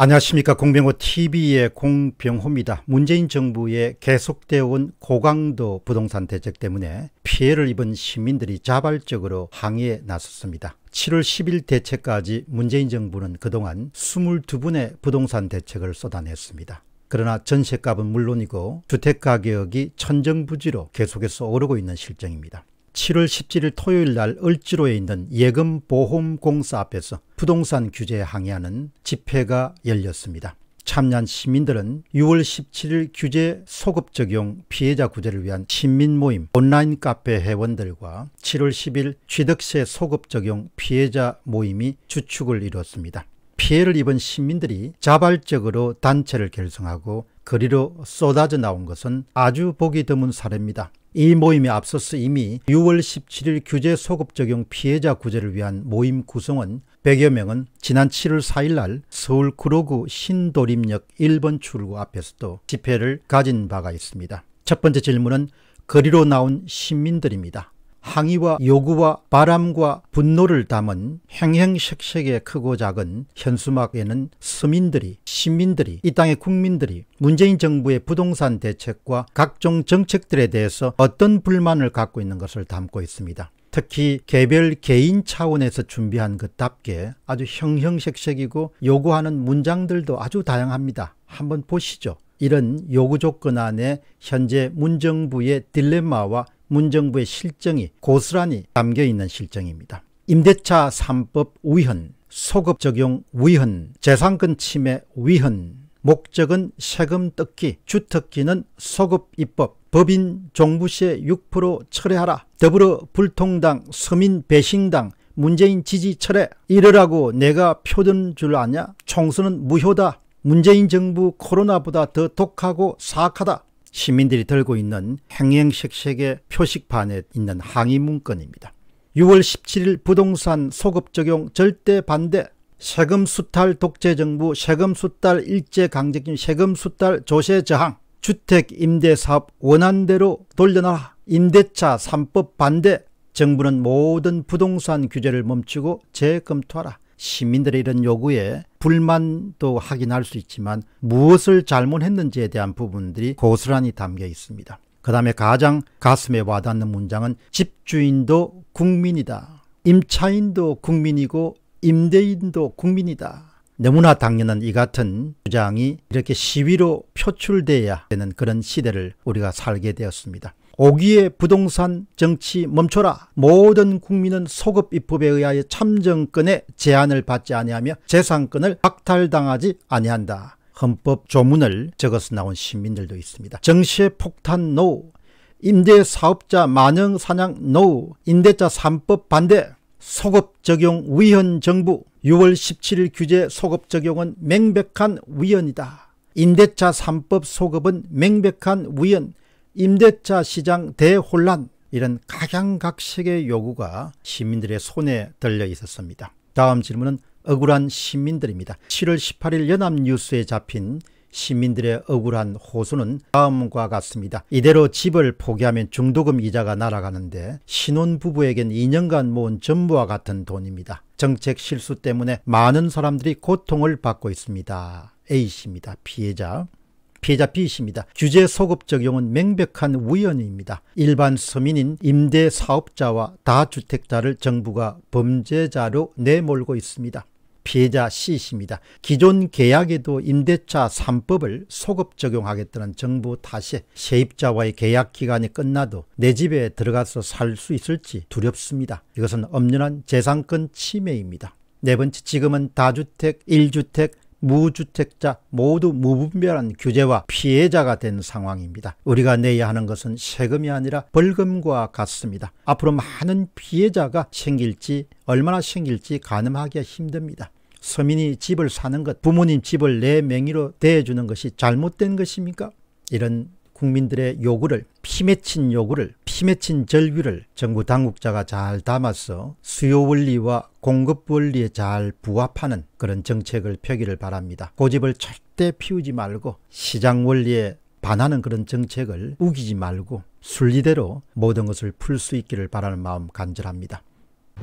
안녕하십니까 공병호 TV의 공병호입니다. 문재인 정부의 계속되어 온 고강도 부동산 대책 때문에 피해를 입은 시민들이 자발적으로 항의에 나섰습니다. 7월 10일 대책까지 문재인 정부는 그동안 22분의 부동산 대책을 쏟아냈습니다. 그러나 전셋값은 물론이고 주택가격이 천정부지로 계속해서 오르고 있는 실정입니다. 7월 17일 토요일 날 을지로에 있는 예금보험공사 앞에서 부동산 규제에 항의하는 집회가 열렸습니다. 참여한 시민들은 6월 17일 규제 소급 적용 피해자 구제를 위한 시민 모임 온라인 카페 회원들과 7월 10일 취득세 소급 적용 피해자 모임이 주축을 이뤘습니다. 피해를 입은 시민들이 자발적으로 단체를 결성하고 거리로 쏟아져 나온 것은 아주 보기 드문 사례입니다. 이 모임에 앞서서 이미 6월 17일 규제 소급 적용 피해자 구제를 위한 모임 구성원 100여 명은 지난 7월 4일 날 서울 구로구 신도림역 1번 출구 앞에서도 집회를 가진 바가 있습니다. 첫 번째 질문은 거리로 나온 시민들입니다. 항의와 요구와 바람과 분노를 담은 행행색색의 크고 작은 현수막에는 서민들이 시민들이 이 땅의 국민들이 문재인 정부의 부동산 대책과 각종 정책들에 대해서 어떤 불만을 갖고 있는 것을 담고 있습니다. 특히 개별 개인 차원에서 준비한 것답게 아주 형형색색이고 요구하는 문장들도 아주 다양합니다. 한번 보시죠. 이런 요구 조건 안에 현재 문정부의 딜레마와 문정부의 실정이 고스란히 담겨 있는 실정입니다. 임대차 3법 위헌, 소급 적용 위헌, 재산권 침해 위헌, 목적은 세금 뜯기, 주특기는 소급 입법, 법인 종부세 6% 철회하라, 더불어 불통당, 서민 배신당, 문재인 지지 철회, 이러라고 내가 표든 줄 아냐? 총선은 무효다. 문재인 정부 코로나보다 더 독하고 사악하다. 시민들이 들고 있는 행행색색의 표식판에 있는 항의 문건입니다. 6월 17일 부동산 소급 적용 절대 반대 세금 수탈 독재 정부 세금 수탈 일제 강제 k 세금 수탈 조세 저항 주택 임대 사업 원한대로 돌려놔 임대차 3법 반대 정부는 모든 부동산 규제를 멈추고 재검토하라 시민들의 이런 요구에 불만도 확인할수 있지만 무엇을 잘못했는지에 대한 부분들이 고스란히 담겨 있습니다. 그 다음에 가장 가슴에 와닿는 문장은 집주인도 국민이다. 임차인도 국민이고 임대인도 국민이다. 너무나 당연한 이 같은 주장이 이렇게 시위로 표출돼야 되는 그런 시대를 우리가 살게 되었습니다. 오기에 부동산 정치 멈춰라. 모든 국민은 소급 입법에 의하여 참정권의 제한을 받지 아니하며 재산권을 박탈당하지 아니한다. 헌법 조문을 적어서 나온 시민들도 있습니다. 정시의 폭탄 노 임대사업자 만영 사냥 노 임대차 3법 반대 소급 적용 위헌 정부 6월 17일 규제 소급 적용은 명백한 위헌이다. 임대차 3법 소급은 명백한 위헌 임대차 시장 대혼란 이런 각양각색의 요구가 시민들의 손에 들려 있었습니다. 다음 질문은 억울한 시민들입니다. 7월 18일 연합뉴스에 잡힌 시민들의 억울한 호소는 다음과 같습니다. 이대로 집을 포기하면 중도금 이자가 날아가는데 신혼부부에겐 2년간 모은 전부와 같은 돈입니다. 정책 실수 때문에 많은 사람들이 고통을 받고 있습니다. A씨입니다. 피해자. 피해자 B씨입니다. 규제 소급 적용은 명백한 우연입니다. 일반 서민인 임대사업자와 다주택자를 정부가 범죄자로 내몰고 있습니다. 피해자 C씨입니다. 기존 계약에도 임대차 3법을 소급 적용하겠다는 정부 탓에 세입자와의 계약 기간이 끝나도 내 집에 들어가서 살 수 있을지 두렵습니다. 이것은 엄연한 재산권 침해입니다. 네 번째 지금은 다주택, 1주택, 무주택자 모두 무분별한 규제와 피해자가 된 상황입니다. 우리가 내야 하는 것은 세금이 아니라 벌금과 같습니다. 앞으로 많은 피해자가 생길지 얼마나 생길지 가늠하기가 힘듭니다. 서민이 집을 사는 것, 부모님 집을 내 명의로 대해주는 것이 잘못된 것입니까? 이런 국민들의 요구를 피맺힌 요구를 피맺힌 절규를 정부 당국자가 잘 담아서 수요 원리와 공급 원리에 잘 부합하는 그런 정책을 펴기를 바랍니다. 고집을 절대 피우지 말고 시장 원리에 반하는 그런 정책을 우기지 말고 순리대로 모든 것을 풀 수 있기를 바라는 마음 간절합니다.